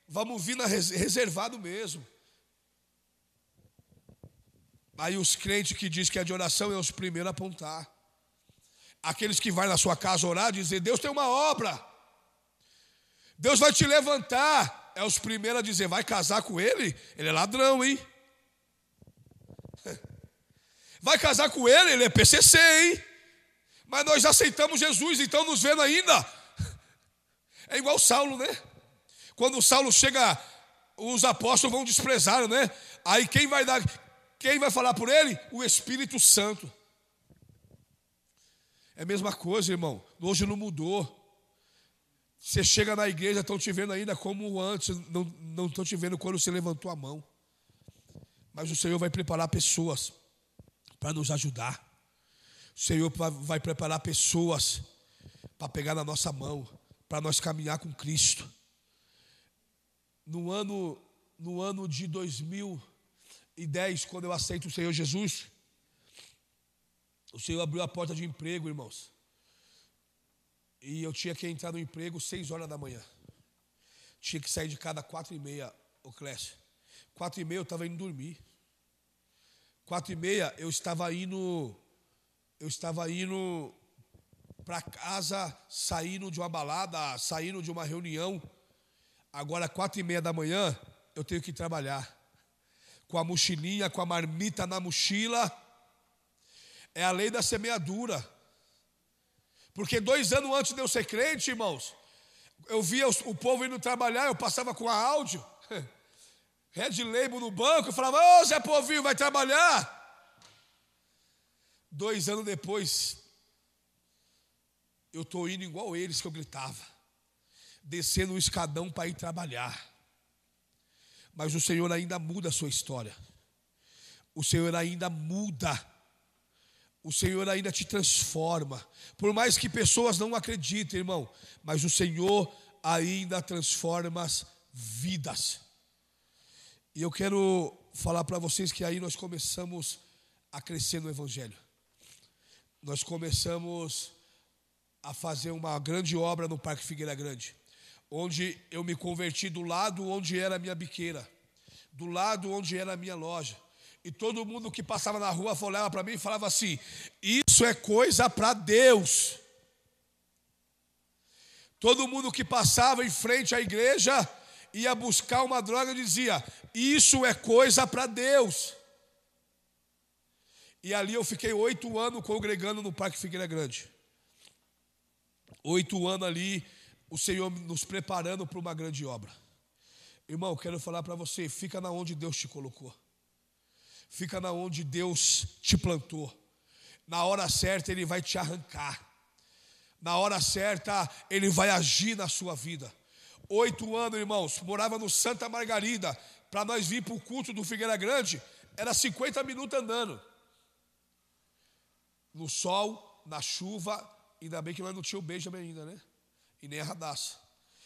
Vamos vir na res... reservado mesmo. Aí os crentes que dizem que é de oração é os primeiros a apontar aqueles que vai na sua casa orar dizer: Deus tem uma obra, Deus vai te levantar. É os primeiros a dizer: vai casar com ele? Ele é ladrão, hein? Vai casar com ele? Ele é PCC, hein? Mas nós aceitamos Jesus, então nos vendo ainda. É igual Saulo, né? Quando Saulo chega, os apóstolos vão desprezar, né? Aí quem vai dar, quem vai falar por ele? O Espírito Santo. É a mesma coisa, irmão. Hoje não mudou. Você chega na igreja, estão te vendo ainda como antes, não estão te vendo quando você levantou a mão. Mas o Senhor vai preparar pessoas para nos ajudar. O Senhor vai preparar pessoas para pegar na nossa mão, para nós caminhar com Cristo. No ano, no ano de 2010, quando eu aceito o Senhor Jesus, o Senhor abriu a porta de emprego, irmãos. E eu tinha que entrar no emprego seis horas da manhã. Tinha que sair de casa quatro e meia, o Clécio. Quatro e meia eu estava indo dormir. Quatro e meia eu estava indo, eu estava indo para casa, saindo de uma balada, saindo de uma reunião. Agora quatro e meia da manhã eu tenho que trabalhar com a mochilinha, com a marmita na mochila é a lei da semeadura. Porque dois anos antes de eu ser crente, irmãos, eu via o povo indo trabalhar, eu passava com a áudio, red label no banco, eu falava, ô oh, Zé Povinho, vai trabalhar. Dois anos depois, eu estou indo igual eles que eu gritava, descendo o escadão para ir trabalhar. Mas o Senhor ainda muda a sua história. O Senhor ainda muda o Senhor ainda te transforma. Por mais que pessoas não acreditem, irmão, mas o Senhor ainda transforma as vidas. E eu quero falar para vocês que aí nós começamos a crescer no Evangelho. Nós começamos a fazer uma grande obra no Parque Figueira Grande, onde eu me converti do lado onde era a minha biqueira, do lado onde era a minha loja. E todo mundo que passava na rua olhava para mim e falava assim: Isso é coisa para Deus. Todo mundo que passava em frente à igreja ia buscar uma droga e dizia: Isso é coisa para Deus. E ali eu fiquei oito anos congregando no Parque Figueira Grande. Oito anos ali, o Senhor nos preparando para uma grande obra. Irmão, quero falar para você: fica na onde Deus te colocou fica na onde Deus te plantou. Na hora certa ele vai te arrancar. Na hora certa ele vai agir na sua vida. Oito anos, irmãos, morava no Santa Margarida. Para nós vir para o culto do Figueira Grande, era 50 minutos andando. No sol, na chuva, ainda bem que nós não tínhamos o Benjamin ainda, né? E nem a radaça.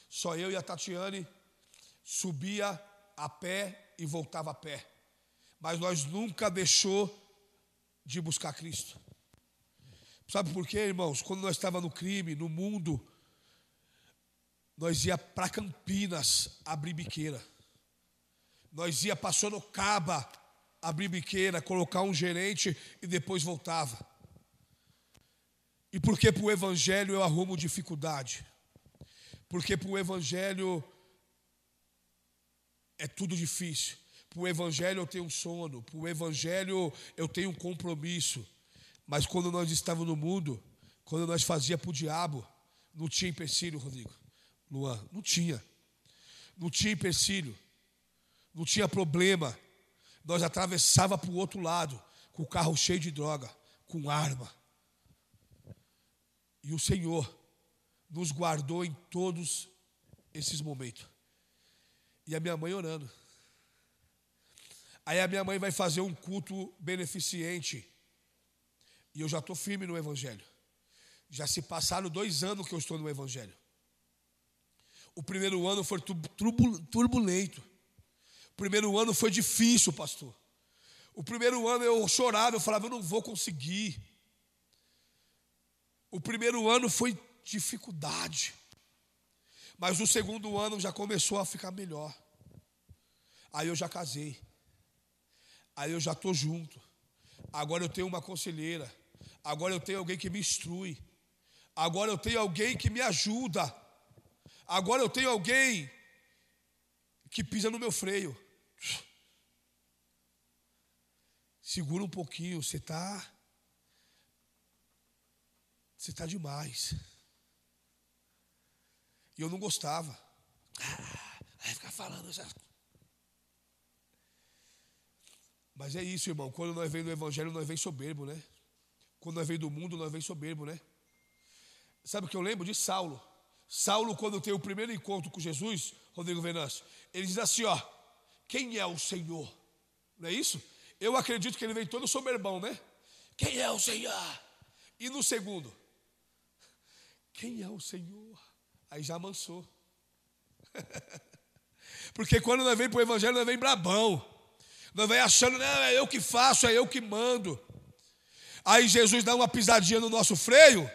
Só eu e a Tatiane subia a pé e voltava a pé mas nós nunca deixou de buscar Cristo. Sabe por quê, irmãos? Quando nós estava no crime, no mundo, nós ia para Campinas abrir biqueira. Nós ia para Sorocaba abrir biqueira, colocar um gerente e depois voltava. E porque para o Evangelho eu arrumo dificuldade? Porque para o Evangelho é tudo difícil. Para o Evangelho eu tenho sono, para o Evangelho eu tenho um compromisso. Mas quando nós estávamos no mundo, quando nós fazia para o diabo, não tinha empecilho, Rodrigo. Luan, não tinha. Não tinha empecilho. Não tinha problema. Nós atravessava para o outro lado, com o carro cheio de droga, com arma. E o Senhor nos guardou em todos esses momentos. E a minha mãe orando. Aí a minha mãe vai fazer um culto beneficente. E eu já estou firme no Evangelho. Já se passaram dois anos que eu estou no Evangelho. O primeiro ano foi turbulento. O primeiro ano foi difícil, pastor. O primeiro ano eu chorava, eu falava, eu não vou conseguir. O primeiro ano foi dificuldade. Mas o segundo ano já começou a ficar melhor. Aí eu já casei. Aí eu já estou junto. Agora eu tenho uma conselheira. Agora eu tenho alguém que me instrui. Agora eu tenho alguém que me ajuda. Agora eu tenho alguém que pisa no meu freio. Segura um pouquinho, você está. Você está demais. E eu não gostava. Ah, vai ficar falando essas coisas. Mas é isso, irmão. Quando nós vem do Evangelho, nós vem soberbo, né? Quando nós vem do mundo, nós vem soberbo, né? Sabe o que eu lembro de Saulo? Saulo, quando tem o primeiro encontro com Jesus, Rodrigo Venâncio, ele diz assim: ó, quem é o Senhor? Não é isso? Eu acredito que ele vem todo soberbão, né? Quem é o Senhor? E no segundo, quem é o Senhor? Aí já amansou. Porque quando nós vem para o Evangelho, nós vem brabão. Vai achando, não, é eu que faço, é eu que mando. Aí Jesus dá uma pisadinha no nosso freio.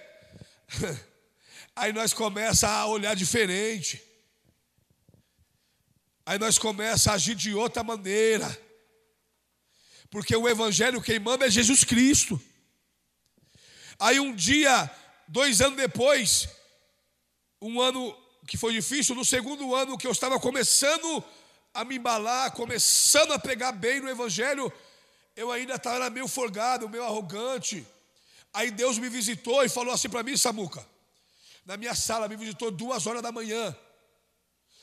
Aí nós começa a olhar diferente. Aí nós começa a agir de outra maneira. Porque o evangelho quem manda é Jesus Cristo. Aí um dia, dois anos depois, um ano que foi difícil, no segundo ano que eu estava começando a me embalar, começando a pegar bem no Evangelho, eu ainda estava meio folgado, meio arrogante. Aí Deus me visitou e falou assim para mim, Samuca, na minha sala, me visitou duas horas da manhã.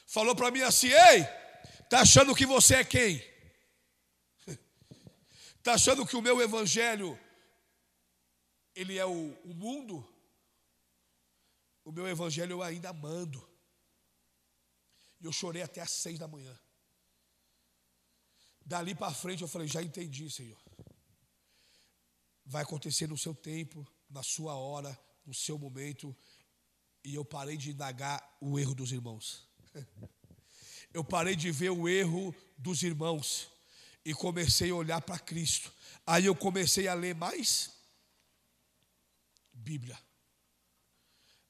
Falou para mim assim: Ei, tá achando que você é quem? tá achando que o meu evangelho ele é o, o mundo? O meu evangelho eu ainda mando. E eu chorei até às seis da manhã. Dali para frente eu falei: já entendi, Senhor. Vai acontecer no seu tempo, na sua hora, no seu momento. E eu parei de indagar o erro dos irmãos. Eu parei de ver o erro dos irmãos e comecei a olhar para Cristo. Aí eu comecei a ler mais Bíblia.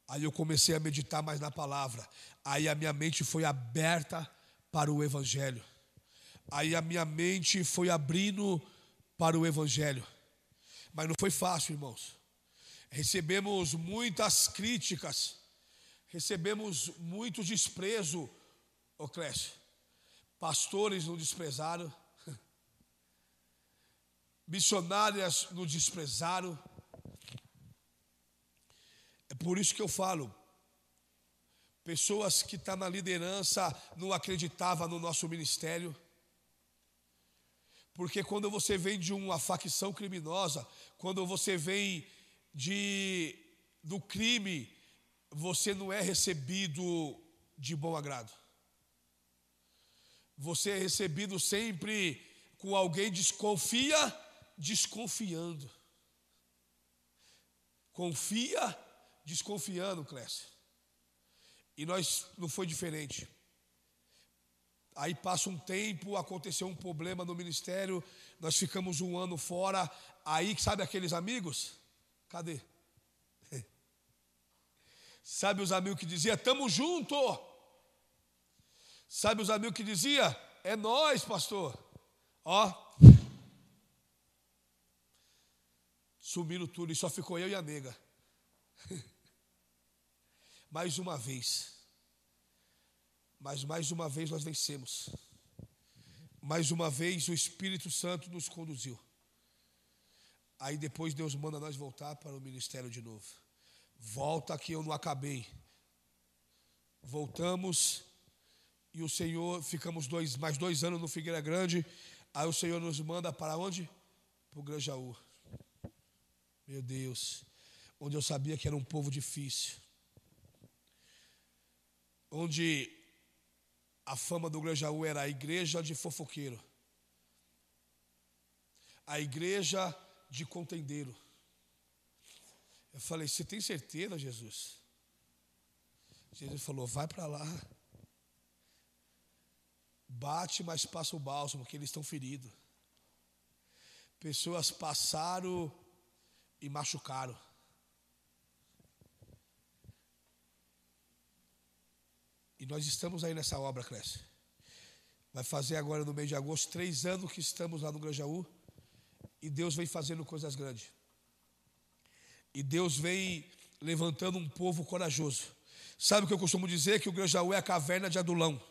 Aí eu comecei a meditar mais na palavra. Aí a minha mente foi aberta para o Evangelho. Aí a minha mente foi abrindo para o Evangelho. Mas não foi fácil, irmãos. Recebemos muitas críticas, recebemos muito desprezo, ô Pastores nos desprezaram, missionárias nos desprezaram. É por isso que eu falo, pessoas que estão tá na liderança não acreditavam no nosso ministério porque quando você vem de uma facção criminosa, quando você vem de do crime, você não é recebido de bom agrado. Você é recebido sempre com alguém desconfia, desconfiando. Confia, desconfiando, Clécio. E nós não foi diferente. Aí passa um tempo, aconteceu um problema no ministério, nós ficamos um ano fora. Aí, sabe aqueles amigos? Cadê? Sabe os amigos que dizia, tamo junto. Sabe os amigos que dizia, é nós, pastor. Ó. Sumiram tudo e só ficou eu e a nega. Mais uma vez. Mas mais uma vez nós vencemos. Mais uma vez o Espírito Santo nos conduziu. Aí depois Deus manda nós voltar para o ministério de novo. Volta que eu não acabei. Voltamos e o Senhor, ficamos dois, mais dois anos no Figueira Grande. Aí o Senhor nos manda para onde? Para o Granjaú. Meu Deus. Onde eu sabia que era um povo difícil. Onde a fama do Granjaú era a igreja de fofoqueiro, a igreja de contendeiro. Eu falei: Você tem certeza, Jesus? Jesus falou: Vai para lá, bate, mas passa o bálsamo, que eles estão feridos. Pessoas passaram e machucaram. E nós estamos aí nessa obra, Clécio. Vai fazer agora no mês de agosto, três anos que estamos lá no Granjaú. E Deus vem fazendo coisas grandes. E Deus vem levantando um povo corajoso. Sabe o que eu costumo dizer? Que o Granjaú é a caverna de Adulão.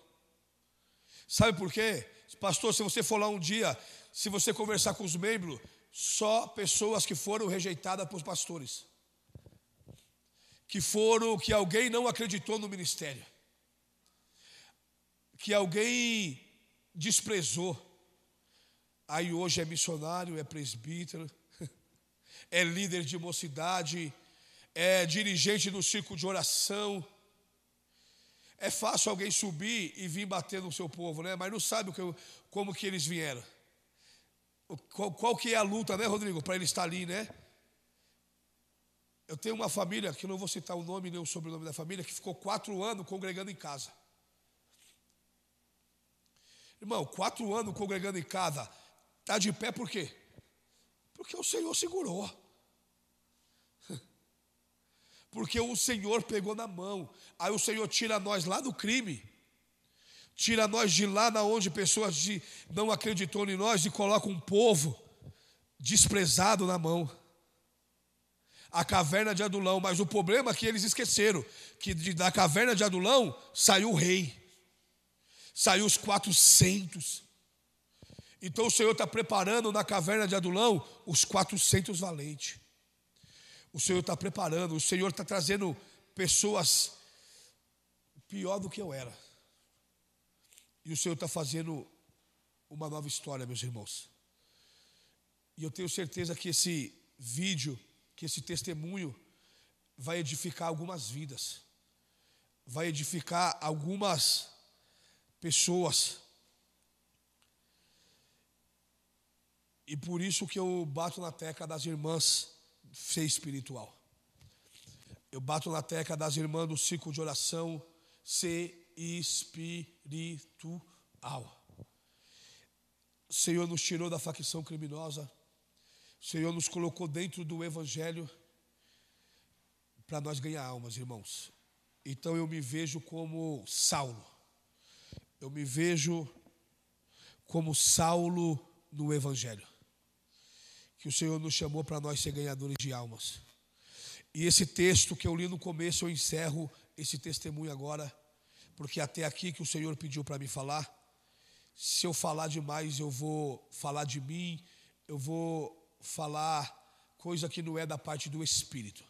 Sabe por quê? Pastor, se você for lá um dia, se você conversar com os membros, só pessoas que foram rejeitadas por pastores. Que foram, que alguém não acreditou no ministério que alguém desprezou. Aí hoje é missionário, é presbítero, é líder de mocidade, é dirigente do círculo de oração. É fácil alguém subir e vir bater no seu povo, né? Mas não sabe como que eles vieram. Qual, qual que é a luta, né, Rodrigo, para ele estar ali, né? Eu tenho uma família, que não vou citar o nome nem o sobrenome da família, que ficou quatro anos congregando em casa. Irmão, quatro anos congregando em casa, está de pé por quê? Porque o Senhor segurou. Porque o Senhor pegou na mão. Aí o Senhor tira nós lá do crime, tira nós de lá na onde pessoas de, não acreditou em nós e coloca um povo desprezado na mão. A caverna de Adulão, mas o problema é que eles esqueceram que da caverna de Adulão saiu o rei saiu os 400. Então o Senhor está preparando na caverna de Adulão os 400 valentes. O Senhor está preparando, o Senhor está trazendo pessoas pior do que eu era. E o Senhor está fazendo uma nova história, meus irmãos. E eu tenho certeza que esse vídeo, que esse testemunho, vai edificar algumas vidas, vai edificar algumas pessoas. E por isso que eu bato na teca das irmãs ser espiritual. Eu bato na teca das irmãs do ciclo de oração ser espiritual. O Senhor nos tirou da facção criminosa. O Senhor nos colocou dentro do evangelho para nós ganhar almas, irmãos. Então eu me vejo como Saulo eu me vejo como Saulo no Evangelho. Que o Senhor nos chamou para nós ser ganhadores de almas. E esse texto que eu li no começo, eu encerro esse testemunho agora, porque até aqui que o Senhor pediu para me falar. Se eu falar demais, eu vou falar de mim, eu vou falar coisa que não é da parte do Espírito.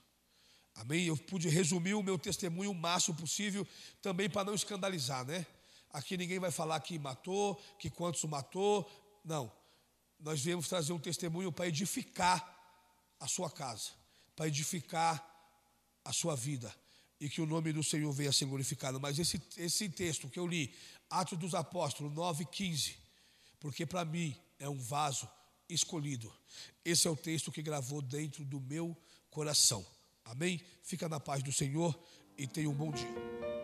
Amém? Eu pude resumir o meu testemunho o máximo possível, também para não escandalizar, né? Aqui ninguém vai falar que matou, que quantos matou. Não. Nós viemos trazer um testemunho para edificar a sua casa, para edificar a sua vida. E que o nome do Senhor venha ser glorificado. Mas esse, esse texto que eu li, Atos dos Apóstolos 9:15, porque para mim é um vaso escolhido. Esse é o texto que gravou dentro do meu coração. Amém? Fica na paz do Senhor e tenha um bom dia.